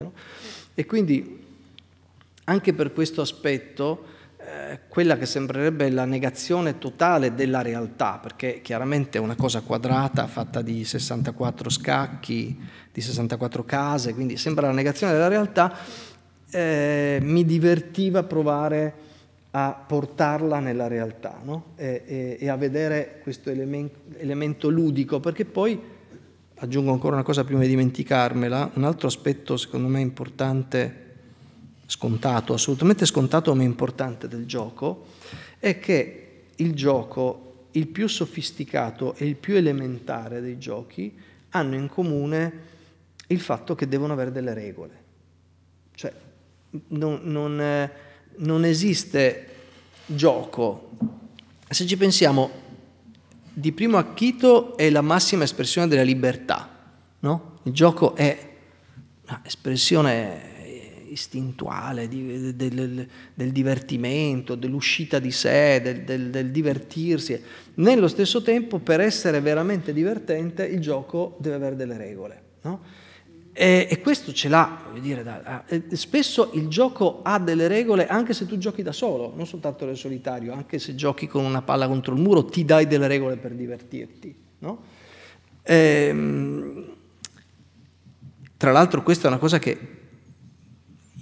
No? E quindi anche per questo aspetto eh, quella che sembrerebbe la negazione totale della realtà, perché chiaramente è una cosa quadrata fatta di 64 scacchi, di 64 case, quindi sembra la negazione della realtà, eh, mi divertiva provare a portarla nella realtà no? e, e, e, a vedere questo elemento, elemento ludico, perché poi aggiungo ancora una cosa prima di dimenticarmela, un altro aspetto secondo me importante, scontato, assolutamente scontato ma importante del gioco, è che il gioco, il più sofisticato e il più elementare dei giochi, hanno in comune il fatto che devono avere delle regole. Cioè, non, non, eh, non esiste gioco. Se ci pensiamo, di primo acchito è la massima espressione della libertà, no? Il gioco è un'espressione istintuale del, del, del, divertimento, dell'uscita di sé, del, del, divertirsi. Nello stesso tempo, per essere veramente divertente, il gioco deve avere delle regole, no? E, e questo ce l'ha, voglio dire, da, spesso il gioco ha delle regole anche se tu giochi da solo, non soltanto nel solitario, anche se giochi con una palla contro il muro, ti dai delle regole per divertirti. No? E, ehm, tra l'altro questa è una cosa che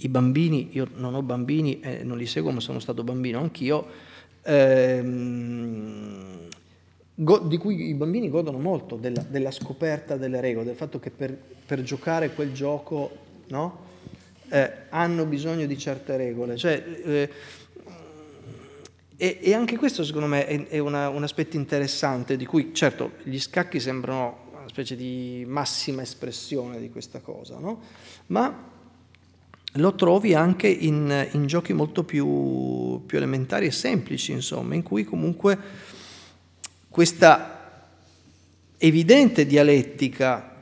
i bambini, io non ho bambini, eh, non li seguo ma sono stato bambino anch'io, ehm, di cui i bambini godono molto, della, della, scoperta delle regole, del fatto che per, per giocare quel gioco no, eh, hanno bisogno di certe regole. Cioè, eh, e, e, anche questo secondo me è, è una, un aspetto interessante, di cui certo gli scacchi sembrano una specie di massima espressione di questa cosa, no? ma lo trovi anche in, in giochi molto più, più, elementari e semplici, insomma, in cui comunque questa evidente dialettica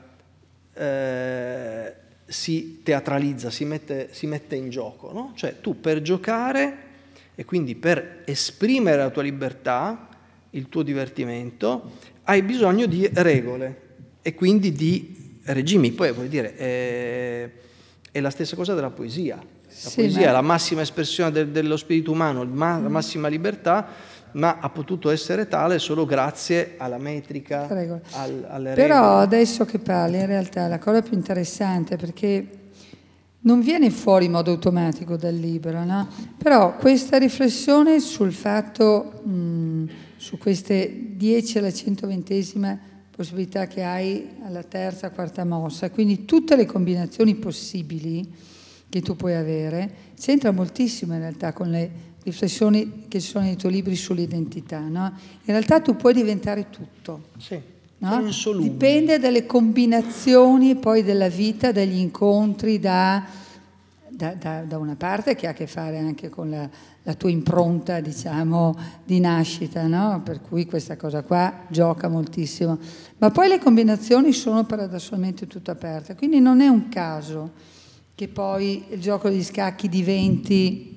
eh, si teatralizza, si mette, si mette in gioco. No? Cioè tu per giocare e quindi per esprimere la tua libertà, il tuo divertimento, hai bisogno di regole e quindi di regimi. Poi vuol dire, è, eh, è la stessa cosa della poesia. La sì, poesia è la massima espressione de dello spirito umano, ma la mm. massima libertà, ma ha potuto essere tale solo grazie alla metrica, al, alle regole. Però adesso che parli, in realtà la cosa più interessante, perché non viene fuori in modo automatico dal libro, no? però questa riflessione sul fatto, mh, mm, su queste 10 alla 120 possibilità che hai alla terza, quarta mossa, quindi tutte le combinazioni possibili, che tu puoi avere, c'entra moltissimo in realtà con le riflessioni che ci sono nei tuoi libri sull'identità. No? In realtà tu puoi diventare tutto. Sì, no? Dipende dalle combinazioni poi della vita, dagli incontri, da, da, da, da, una parte che ha a che fare anche con la, la tua impronta, diciamo, di nascita, no? per cui questa cosa qua gioca moltissimo. Ma poi le combinazioni sono paradossalmente tutte aperte, quindi non è un caso che poi il gioco di scacchi diventi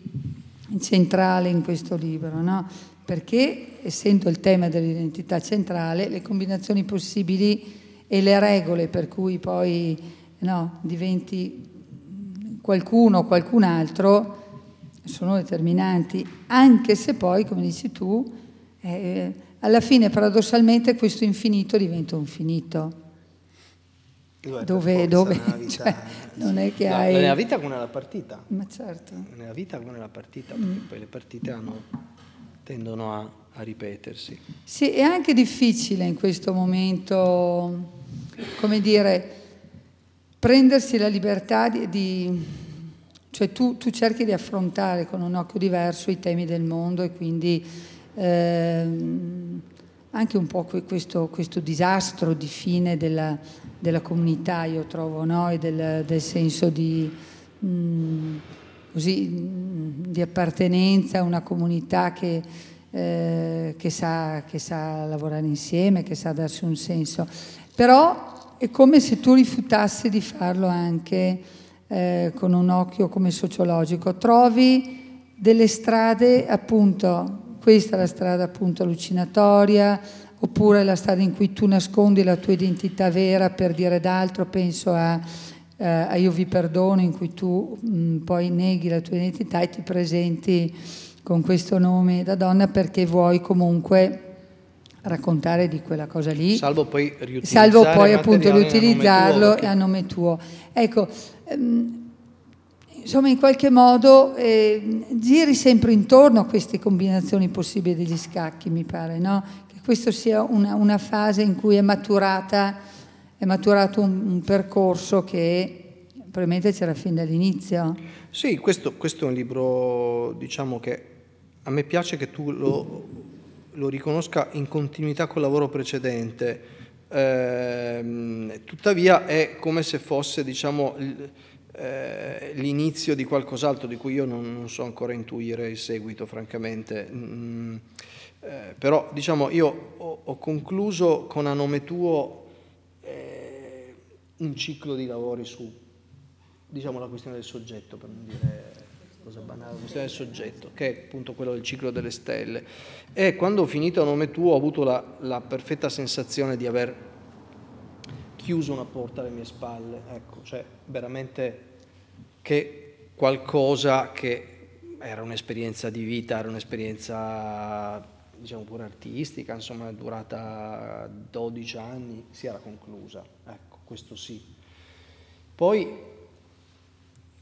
centrale in questo libro, no? perché essendo il tema dell'identità centrale, le combinazioni possibili e le regole per cui poi no, diventi qualcuno o qualcun altro sono determinanti, anche se poi, come dici tu, eh, alla fine paradossalmente questo infinito diventa un finito. Dove, dove, vita, cioè, eh. non è che no, hai... Nella vita come nella partita. Ma certo. Nella vita come nella partita, mm. perché poi le partite hanno, tendono a, a, ripetersi. Sì, è anche difficile in questo momento, come dire, prendersi la libertà di... di cioè tu, tu, cerchi di affrontare con un occhio diverso i temi del mondo e quindi... Ehm, anche un po' questo, questo disastro di fine della, della comunità, io trovo, no? e del, del senso di, mh, mm, così, mh, mm, di, appartenenza a una comunità che, eh, che, sa, che sa lavorare insieme, che sa darsi un senso. Però è come se tu rifiutassi di farlo anche eh, con un occhio come sociologico. Trovi delle strade appunto questa è la strada appunto allucinatoria, oppure la strada in cui tu nascondi la tua identità vera per dire d'altro, penso a, eh, a Io vi perdono, in cui tu mh, mm, poi neghi la tua identità e ti presenti con questo nome da donna perché vuoi comunque raccontare di quella cosa lì. Salvo poi riutilizzarlo. Salvo poi appunto riutilizzarlo a nome tuo. Ecco, ehm, insomma in qualche modo eh, giri sempre intorno a queste combinazioni possibili degli scacchi, mi pare, no? che questa sia una, una, fase in cui è, maturata, è maturato un, un, percorso che probabilmente c'era fin dall'inizio. Sì, questo, questo, è un libro, diciamo che a me piace che tu lo, lo riconosca in continuità col lavoro precedente, eh, tuttavia è come se fosse, diciamo eh, l'inizio di qualcos'altro di cui io non, non, so ancora intuire il seguito, francamente. Mm, eh, però diciamo, io ho, ho, concluso con a nome tuo eh, un ciclo di lavori su diciamo, la questione del soggetto, per non dire cosa banale, la questione del soggetto, che è appunto quello del ciclo delle stelle. E quando ho finito a nome tuo ho avuto la, la perfetta sensazione di aver chiuso una porta alle mie spalle, ecco, cioè veramente che qualcosa che era un'esperienza di vita, era un'esperienza diciamo pure artistica, insomma durata 12 anni, si era conclusa, ecco, questo sì. Poi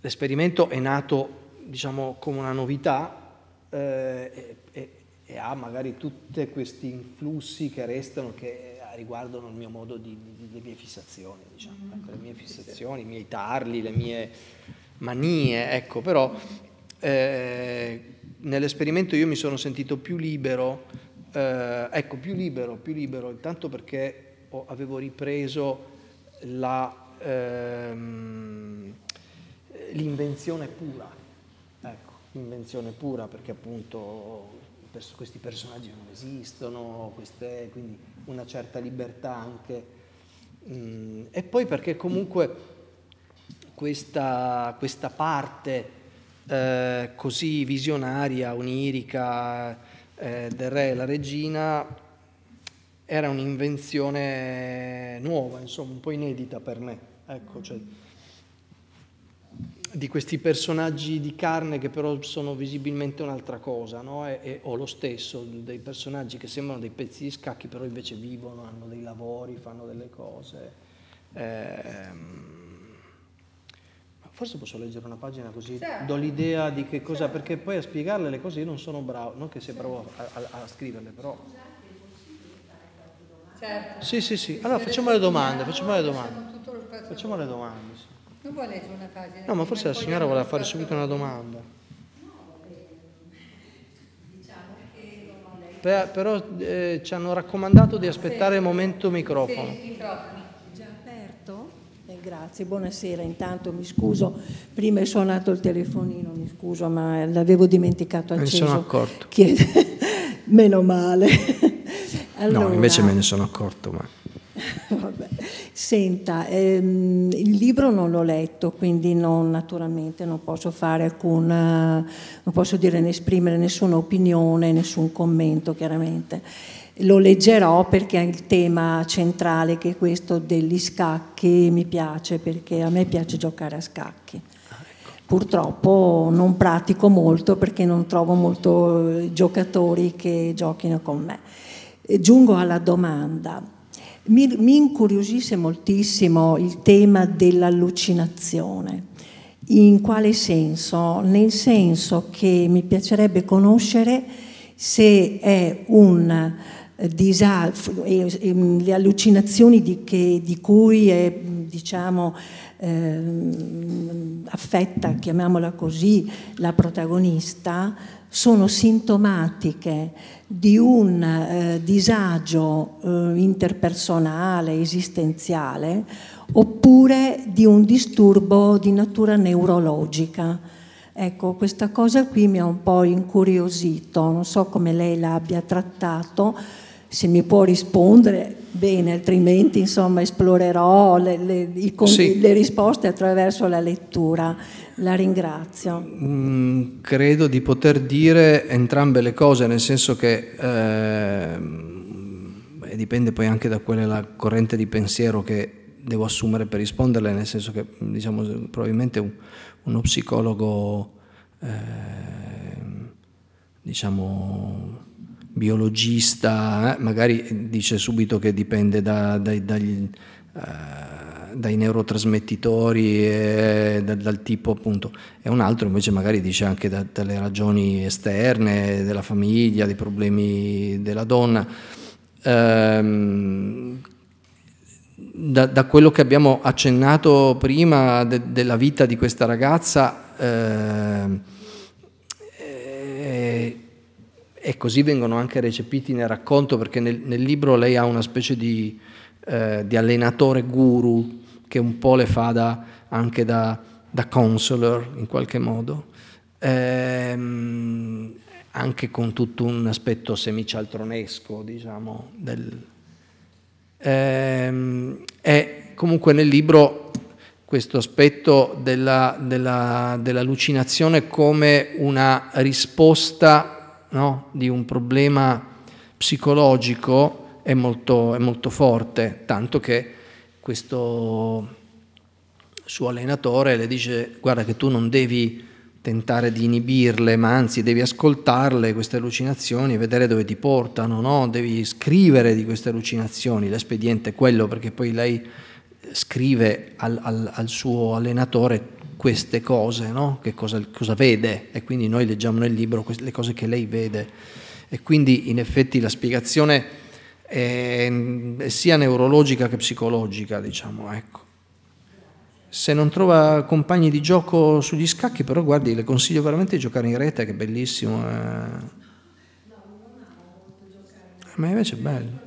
l'esperimento è nato diciamo come una novità eh, e, e, e ha magari tutti questi influssi che restano, che riguardano il mio modo di, di le mie fissazioni, diciamo, mm-hmm. ecco, le mie fissazioni, i miei tarli, le mie manie, ecco, però eh, nell'esperimento io mi sono sentito più libero, eh, ecco, più libero, più libero, intanto perché ho, avevo ripreso ehm, l'invenzione ehm, pura, ecco, l'invenzione pura perché appunto pers questi personaggi non esistono, queste, quindi una certa libertà anche. Mm, e poi perché comunque questa, questa parte eh, così visionaria, onirica eh, del re e la regina era un'invenzione nuova, insomma, un po' inedita per me. Ecco, cioè, di questi personaggi di carne che però sono visibilmente un'altra cosa, no? e, e, o lo stesso, dei personaggi che sembrano dei pezzi di scacchi, però invece vivono, hanno dei lavori, fanno delle cose. Eh, forse posso leggere una pagina così sì. do l'idea di che cosa, perché poi a spiegarle le cose io non sono bravo, non che sia bravo a, a, a scriverle, però... Certo. Sì, sì, sì. Allora facciamo le domande, facciamo le domande. Facciamo le domande. Sì. Non vuole leggere una pagina. No, ma forse la signora voleva fare subito una domanda. Diciamo per, però eh, ci hanno raccomandato di aspettare il momento microfono. Sì, il microfono. Già aperto? Eh, grazie, buonasera. Intanto mi scuso, prima è suonato il telefonino, mi scuso, ma l'avevo dimenticato acceso. Me ne sono accorto. Chied... Meno male. allora... No, invece me ne sono accorto, ma... Senta, ehm, il libro non l'ho letto, quindi non, naturalmente non posso fare alcun, non posso dire né esprimere nessuna opinione, nessun commento chiaramente. Lo leggerò perché è il tema centrale che è questo degli scacchi mi piace perché a me piace giocare a scacchi ah, ecco. purtroppo non pratico molto perché non trovo molto eh, giocatori che giochino con me. giungo alla domanda. Mi, mi incuriosisce moltissimo il tema dell'allucinazione. In quale senso? Nel senso che mi piacerebbe conoscere se è un eh, eh, ehm, le allucinazioni di, che, di cui è diciamo, eh, affetta, chiamiamola così, la protagonista sono sintomatiche di un eh, disagio eh, interpersonale, esistenziale, oppure di un disturbo di natura neurologica. Ecco, questa cosa qui mi ha un po' incuriosito, non so come lei l'abbia trattato, se mi può rispondere bene, altrimenti insomma esplorerò le, le, i, sì. le risposte attraverso la lettura. La ringrazio. Mm, credo di poter dire entrambe le cose, nel senso che eh, dipende poi anche da quella la corrente di pensiero che devo assumere per risponderle, nel senso che diciamo, probabilmente un, uno psicologo eh, diciamo, biologista eh, magari dice subito che dipende da, da, dagli... Eh, dai neurotrasmettitori, eh, dal, dal, tipo appunto, e un altro invece magari dice anche da, dalle ragioni esterne, della famiglia, dei problemi della donna. Ehm, da, da, quello che abbiamo accennato prima de, della vita di questa ragazza, eh, eh, e così vengono anche recepiti nel racconto, perché nel, nel libro lei ha una specie di, eh, di allenatore guru che un po' le fa da, anche da, da counselor in qualche modo, ehm, anche con tutto un aspetto semicialtronesco, diciamo. Del, ehm, e comunque nel libro questo aspetto dell'allucinazione della, dell come una risposta no, di un problema psicologico è molto, è molto forte, tanto che questo suo allenatore le dice guarda che tu non devi tentare di inibirle, ma anzi devi ascoltarle queste allucinazioni e vedere dove ti portano, no? devi scrivere di queste allucinazioni, l'espediente è quello perché poi lei scrive al, al, al suo allenatore queste cose, no? che cosa, cosa, vede e quindi noi leggiamo nel libro le cose che lei vede e quindi in effetti la spiegazione eh, sia neurologica che psicologica, diciamo, ecco. Se non trova compagni di gioco sugli scacchi, però guardi, le consiglio veramente di giocare in rete, che è bellissimo. Eh. me invece è bello.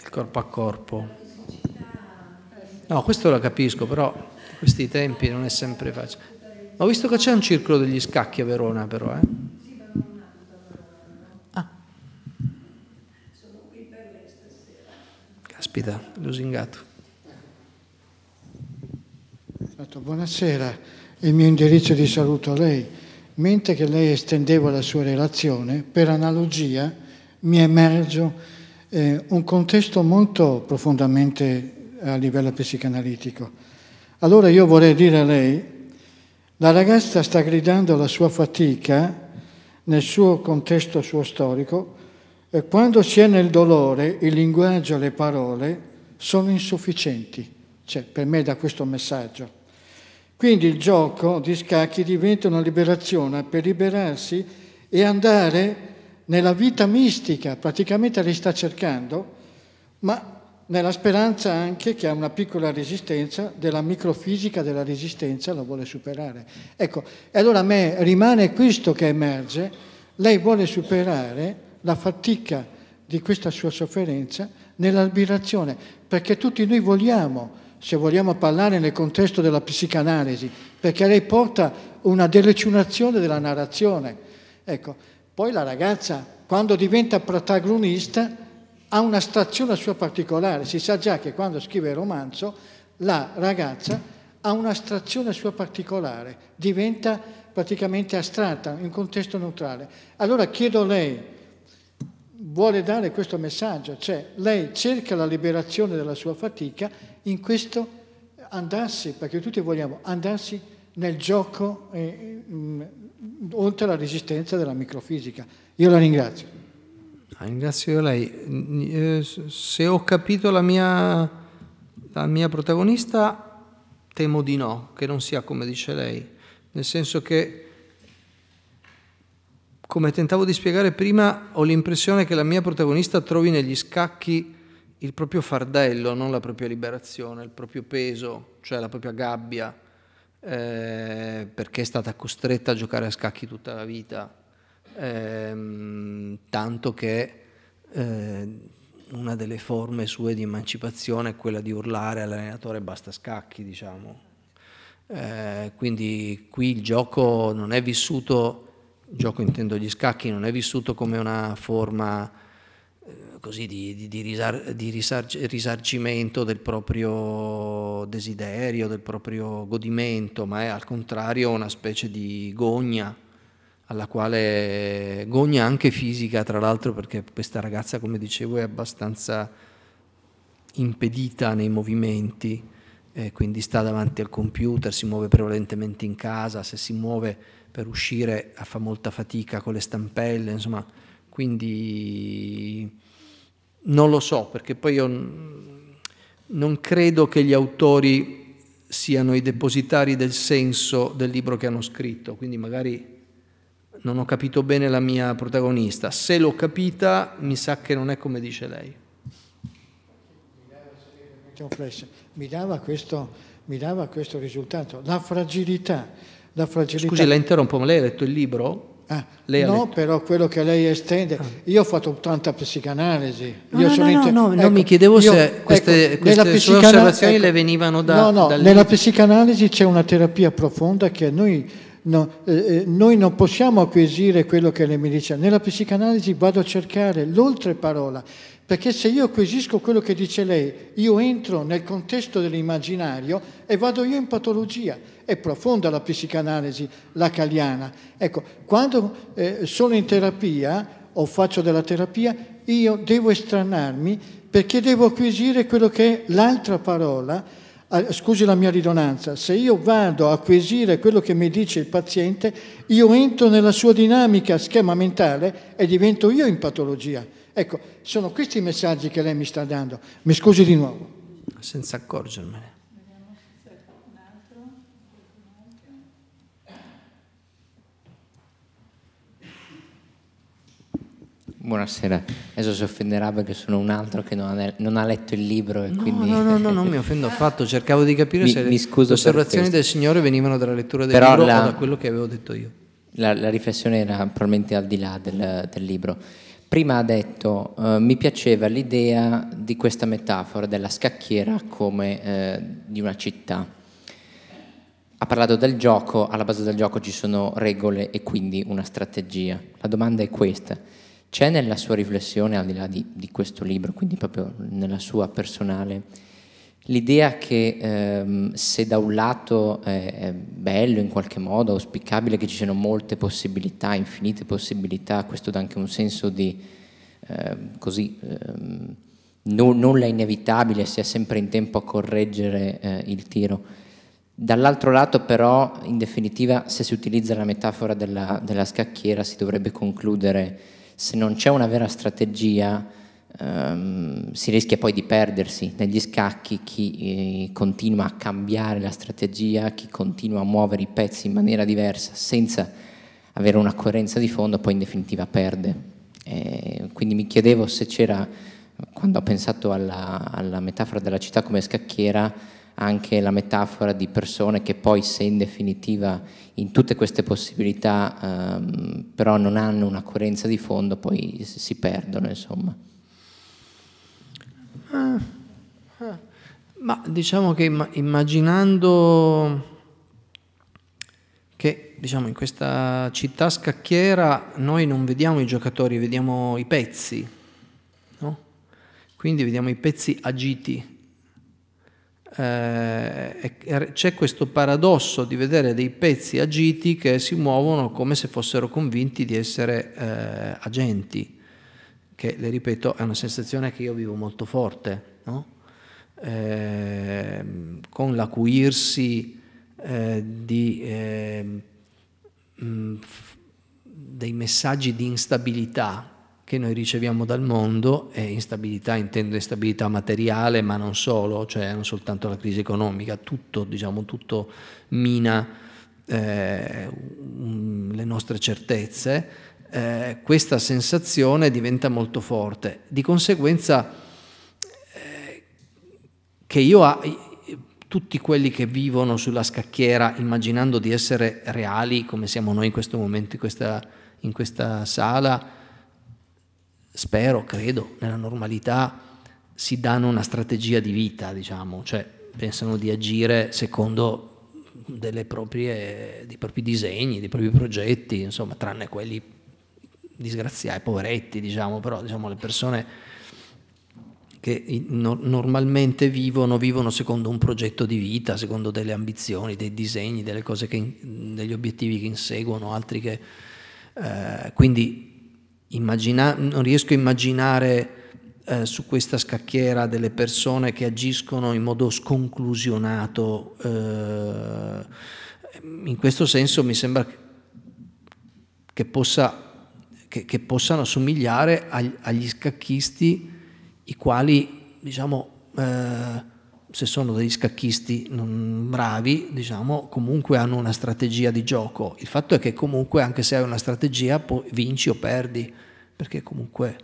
Il corpo a corpo. No, questo lo capisco, però questi tempi non è sempre facile. Ho visto che c'è un circolo degli scacchi a Verona, però, eh. Caspita, lusingato. Buonasera, il mio indirizzo di saluto a lei. Mentre che lei estendeva la sua relazione, per analogia mi è emerso eh, un contesto molto profondamente a livello psicanalitico. Allora io vorrei dire a lei, la ragazza sta gridando la sua fatica nel suo contesto suo storico e quando si è nel dolore, il linguaggio e le parole sono insufficienti, cioè per me da questo messaggio. Quindi il gioco di scacchi diventa una liberazione per liberarsi e andare nella vita mistica, praticamente li sta cercando, ma nella speranza anche che ha una piccola resistenza della microfisica della resistenza la vuole superare. Ecco, e allora a me rimane questo che emerge, lei vuole superare la fatica di questa sua sofferenza nell'aspirazione, perché tutti noi vogliamo, se vogliamo parlare nel contesto della psicanalisi, perché lei porta una delucinazione della narrazione. Ecco, poi la ragazza, quando diventa protagonista, ha una stazione sua particolare, si sa già che quando scrive il romanzo la ragazza ha una un'astrazione sua particolare, diventa praticamente astratta, in un contesto neutrale. Allora chiedo a lei, vuole dare questo messaggio, cioè lei cerca la liberazione dalla sua fatica in questo andarsi, perché tutti vogliamo andarsi nel gioco eh, mh, mm, oltre la resistenza della microfisica. Io la ringrazio. Ah, ringrazio lei. Eh, se ho capito la mia, la mia protagonista, temo di no, che non sia come dice lei, nel senso che come tentavo di spiegare prima, ho l'impressione che la mia protagonista trovi negli scacchi il proprio fardello, non la propria liberazione, il proprio peso, cioè la propria gabbia, eh, perché è stata costretta a giocare a scacchi tutta la vita, eh, tanto che eh, una delle forme sue di emancipazione è quella di urlare all'allenatore basta scacchi, diciamo. Eh, quindi qui il gioco non è vissuto gioco intendo gli scacchi, non è vissuto come una forma eh, così di, di, di, risar, di risar, risarcimento del proprio desiderio, del proprio godimento, ma è al contrario una specie di gogna, alla quale gogna anche fisica, tra l'altro, perché questa ragazza, come dicevo, è abbastanza impedita nei movimenti, eh, quindi sta davanti al computer, si muove prevalentemente in casa, se si muove per uscire fa molta fatica con le stampelle, insomma, quindi non lo so, perché poi io non credo che gli autori siano i depositari del senso del libro che hanno scritto, quindi magari non ho capito bene la mia protagonista. Se l'ho capita, mi sa che non è come dice lei. Mi dava questo, mi dava questo risultato, la fragilità la fragilità. Scusi, la interrompo, ma lei ha letto il libro? Ah, no, però quello che lei estende, ah. io ho fatto tanta psicanalisi. No, io no, sono no, inter... no, ecco, no, mi chiedevo io, se queste, ecco, queste sue osservazioni ecco, le venivano da... No, no, dal... nella psicanalisi c'è una terapia profonda che noi No, eh, eh, noi non possiamo acquisire quello che lei mi dice. Nella psicanalisi vado a cercare l'oltreparola, perché se io acquisisco quello che dice lei, io entro nel contesto dell'immaginario e vado io in patologia. È profonda la psicanalisi lacaliana. Ecco, quando eh, sono in terapia o faccio della terapia, io devo estranarmi perché devo acquisire quello che è l'altra parola Ah, scusi la mia ridonanza, se io vado a acquisire quello che mi dice il paziente, io entro nella sua dinamica, schema mentale e divento io in patologia. Ecco, sono questi i messaggi che lei mi sta dando. Mi scusi di nuovo. Senza accorgermene. Buonasera, adesso si offenderà perché sono un altro che non ha, non ha letto il libro. No, quindi... no, no, no, non mi offendo affatto, cercavo di capire mi, se mi le osservazioni del Signore venivano dalla lettura del Però libro la, o da quello che avevo detto io. La, la riflessione era probabilmente al di là del, del libro. Prima ha detto, eh, mi piaceva l'idea di questa metafora della scacchiera come eh, di una città. Ha parlato del gioco, alla base del gioco ci sono regole e quindi una strategia. La domanda è questa c'è nella sua riflessione, al di là di, di, questo libro, quindi proprio nella sua personale, l'idea che ehm, se da un lato è, è, bello in qualche modo, auspicabile che ci siano molte possibilità, infinite possibilità, questo dà anche un senso di ehm, così... Ehm, nulla è inevitabile, si è sempre in tempo a correggere eh, il tiro. Dall'altro lato però, in definitiva, se si utilizza la metafora della, della scacchiera, si dovrebbe concludere se non c'è una vera strategia ehm, si rischia poi di perdersi negli scacchi chi eh, continua a cambiare la strategia, chi continua a muovere i pezzi in maniera diversa senza avere una coerenza di fondo poi in definitiva perde. E quindi mi chiedevo se c'era, quando ho pensato alla, alla metafora della città come scacchiera, anche la metafora di persone che poi se in definitiva in tutte queste possibilità ehm, però non hanno una coerenza di fondo poi si perdono insomma. Eh, eh. Ma diciamo che immaginando che diciamo, in questa città scacchiera noi non vediamo i giocatori, vediamo i pezzi, no? quindi vediamo i pezzi agiti eh, c'è questo paradosso di vedere dei pezzi agiti che si muovono come se fossero convinti di essere eh, agenti, che le ripeto è una sensazione che io vivo molto forte, no? eh, con l'acuirsi eh, di, ehm, dei messaggi di instabilità che noi riceviamo dal mondo e instabilità, intendo instabilità materiale, ma non solo, cioè non soltanto la crisi economica, tutto, diciamo, tutto mina eh, le nostre certezze, eh, questa sensazione diventa molto forte. Di conseguenza eh, che io ha, tutti quelli che vivono sulla scacchiera immaginando di essere reali come siamo noi in questo momento in questa, in questa sala, spero, credo, nella normalità si danno una strategia di vita, diciamo, cioè pensano di agire secondo proprie, dei propri disegni, dei propri progetti, insomma, tranne quelli disgraziati, poveretti, diciamo, però diciamo, le persone che no normalmente vivono, vivono secondo un progetto di vita, secondo delle ambizioni, dei disegni, delle cose che, degli obiettivi che inseguono, altri che... Eh, quindi immagina- non riesco a immaginare eh, su questa scacchiera delle persone che agiscono in modo sconclusionato. Eh, in questo senso mi sembra che, possa, che, che possano somigliare agli, agli, scacchisti i quali, diciamo, eh, se sono degli scacchisti non bravi, diciamo, comunque hanno una strategia di gioco. Il fatto è che comunque anche se hai una strategia vinci o perdi, perché comunque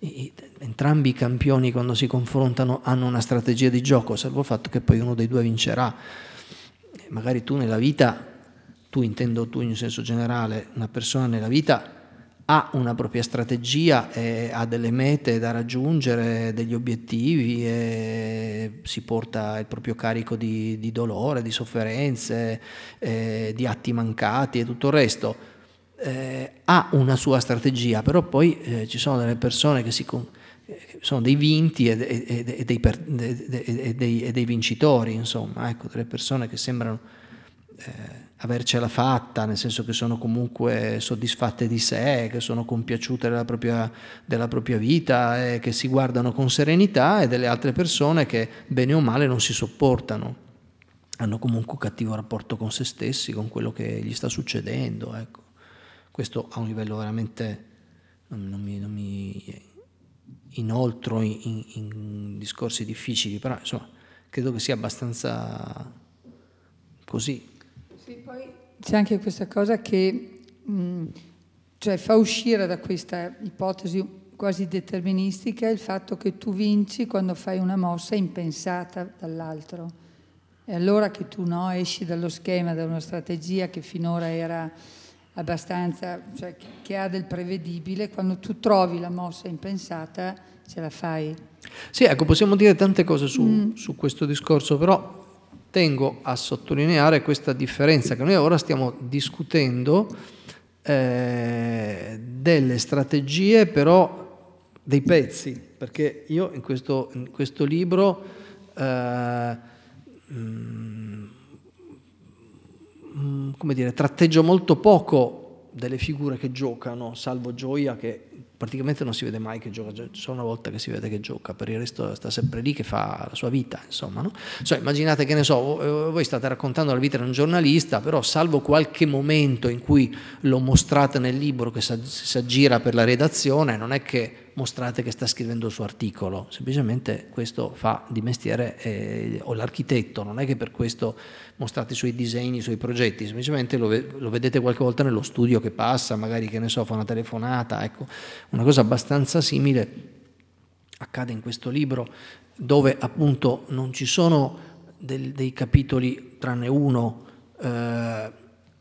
i, entrambi i campioni quando si confrontano hanno una strategia di gioco, salvo il fatto che poi uno dei due vincerà. Magari tu nella vita, tu intendo tu in senso generale, una persona nella vita ha una propria strategia, e ha delle mete da raggiungere, degli obiettivi, e si porta il proprio carico di, di dolore, di sofferenze, eh, di atti mancati e tutto il resto, eh, ha una sua strategia, però poi eh, ci sono delle persone che si con, eh, sono dei vinti e, e, e, dei per, e, dei, vincitori, insomma, ecco, delle persone che sembrano eh, avercela fatta, nel senso che sono comunque soddisfatte di sé, che sono compiaciute della propria, della propria vita e che si guardano con serenità e delle altre persone che bene o male non si sopportano hanno comunque un cattivo rapporto con se stessi, con quello che gli sta succedendo. Ecco. Questo a un livello veramente, non, non, mi, non mi, inoltro in, in, discorsi difficili, però insomma credo che sia abbastanza così. Sì, poi c'è anche questa cosa che mh, mm, cioè fa uscire da questa ipotesi quasi deterministica il fatto che tu vinci quando fai una mossa impensata dall'altro. È allora che tu no, esci dallo schema, da una strategia che finora era abbastanza, cioè che ha del prevedibile, quando tu trovi la mossa impensata ce la fai. Sì, ecco, possiamo dire tante cose su, mm. su questo discorso, però tengo a sottolineare questa differenza che noi ora stiamo discutendo eh, delle strategie però dei pezzi, perché io in questo, in questo libro eh, mh, mm, mm, come dire, tratteggio molto poco delle figure che giocano, salvo Gioia che praticamente non si vede mai che gioca, solo una volta che si vede che gioca, per il resto sta sempre lì che fa la sua vita, insomma. No? Cioè, immaginate che ne so, eh, voi state raccontando la vita di un giornalista, però salvo qualche momento in cui lo mostrate nel libro che si aggira per la redazione, non è che mostrate che sta scrivendo il suo articolo, semplicemente questo fa di mestiere eh, o l'architetto, non è che per questo mostrate i suoi disegni, i suoi progetti, semplicemente lo, lo, vedete qualche volta nello studio che passa, magari che ne so, fa una telefonata, ecco, una cosa abbastanza simile accade in questo libro dove appunto non ci sono del, dei capitoli, tranne uno, eh,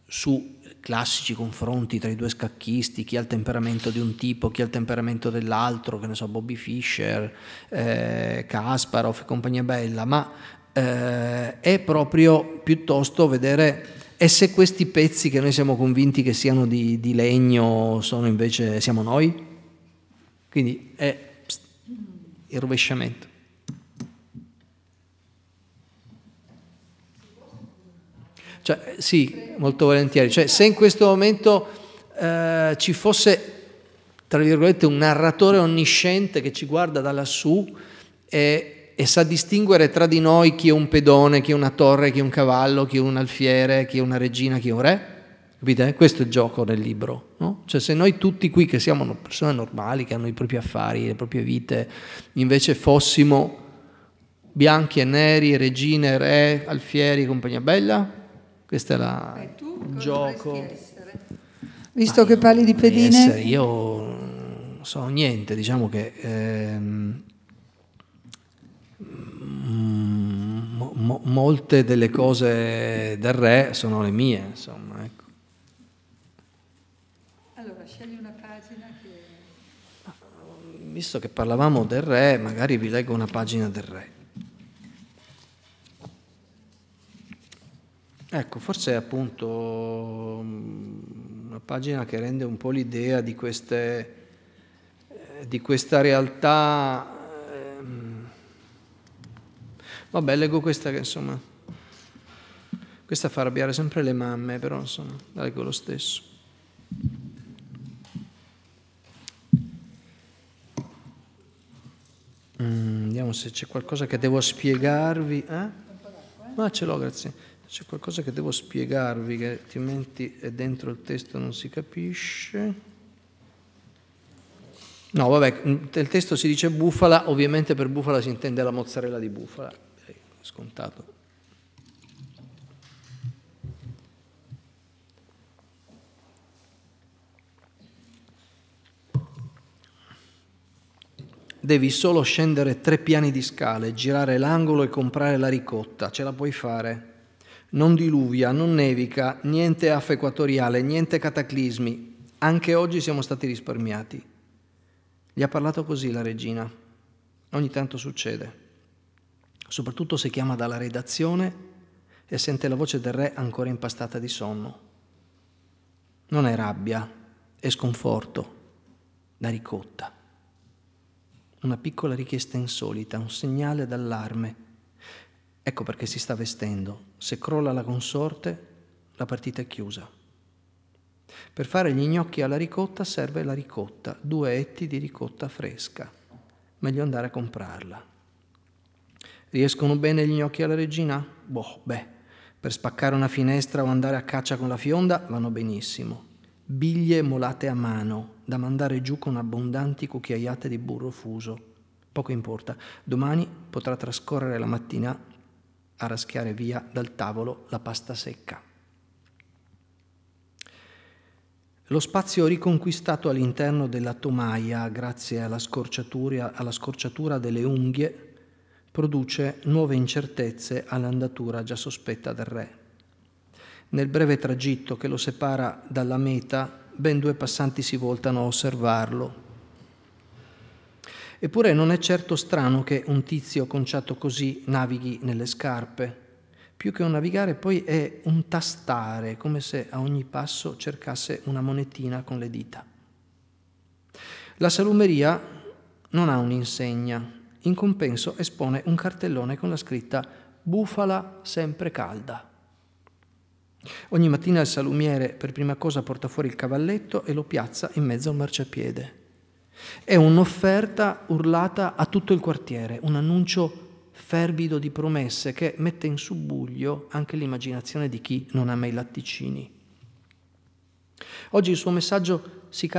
su classici confronti tra i due scacchisti, chi ha il temperamento di un tipo, chi ha il temperamento dell'altro, che ne so, Bobby Fischer, eh, Kasparov e compagnia bella, ma eh, è proprio piuttosto vedere e se questi pezzi che noi siamo convinti che siano di, di legno sono invece siamo noi. Quindi è pst, il rovesciamento. Cioè, sì, molto volentieri. Cioè, se in questo momento eh, ci fosse, tra virgolette, un narratore onnisciente che ci guarda da lassù e, e, sa distinguere tra di noi chi è un pedone, chi è una torre, chi è un cavallo, chi è un alfiere, chi è una regina, chi è un re. Capite? Questo è il gioco del libro. No? Cioè, se noi tutti qui, che siamo persone normali, che hanno i propri affari, le proprie vite, invece fossimo bianchi e neri, regine, re, alfieri, compagnia bella, questo è la, Beh, il gioco. Visto ah, che parli di pedine. Essere, io non so niente, diciamo che ehm, mm, mo, mo, molte delle cose del re sono le mie, insomma. Ecco. Allora, scegli una pagina che... Visto che parlavamo del re, magari vi leggo una pagina del re. Ecco, forse è appunto mm, una pagina che rende un po' l'idea di, queste, eh, di questa realtà. Ehm, vabbè, leggo questa che insomma. Questa fa arrabbiare sempre le mamme, però insomma, la leggo lo stesso. Mm, vediamo se c'è qualcosa che devo spiegarvi. Eh? Ma ce l'ho, grazie. C'è qualcosa che devo spiegarvi che altrimenti è dentro il testo non si capisce. No, vabbè, nel testo si dice bufala, ovviamente per bufala si intende la mozzarella di bufala, è scontato. Devi solo scendere tre piani di scale, girare l'angolo e comprare la ricotta, ce la puoi fare. Non diluvia, non nevica, niente affa equatoriale, niente cataclismi. Anche oggi siamo stati risparmiati. Gli ha parlato così la regina. Ogni tanto succede. Soprattutto se chiama dalla redazione e sente la voce del re ancora impastata di sonno. Non è rabbia, è sconforto, da ricotta. Una piccola richiesta insolita, un segnale d'allarme Ecco perché si sta vestendo. Se crolla la consorte, la partita è chiusa. Per fare gli gnocchi alla ricotta serve la ricotta, due etti di ricotta fresca. Meglio andare a comprarla. Riescono bene gli gnocchi alla regina? Boh, beh, per spaccare una finestra o andare a caccia con la fionda vanno benissimo. Biglie molate a mano, da mandare giù con abbondanti cucchiaiate di burro fuso. Poco importa, domani potrà trascorrere la mattina a raschiare via dal tavolo la pasta secca. Lo spazio riconquistato all'interno della tomaia grazie alla scorciatura, alla scorciatura delle unghie produce nuove incertezze all'andatura già sospetta del re. Nel breve tragitto che lo separa dalla meta, ben due passanti si voltano a osservarlo, Eppure non è certo strano che un tizio conciato così navighi nelle scarpe. Più che un navigare poi è un tastare, come se a ogni passo cercasse una monetina con le dita. La salumeria non ha un'insegna, in compenso espone un cartellone con la scritta Bufala sempre calda. Ogni mattina il salumiere per prima cosa porta fuori il cavalletto e lo piazza in mezzo al marciapiede. È un'offerta urlata a tutto il quartiere, un annuncio fervido di promesse che mette in subbuglio anche l'immaginazione di chi non ama i latticini. Oggi il suo messaggio si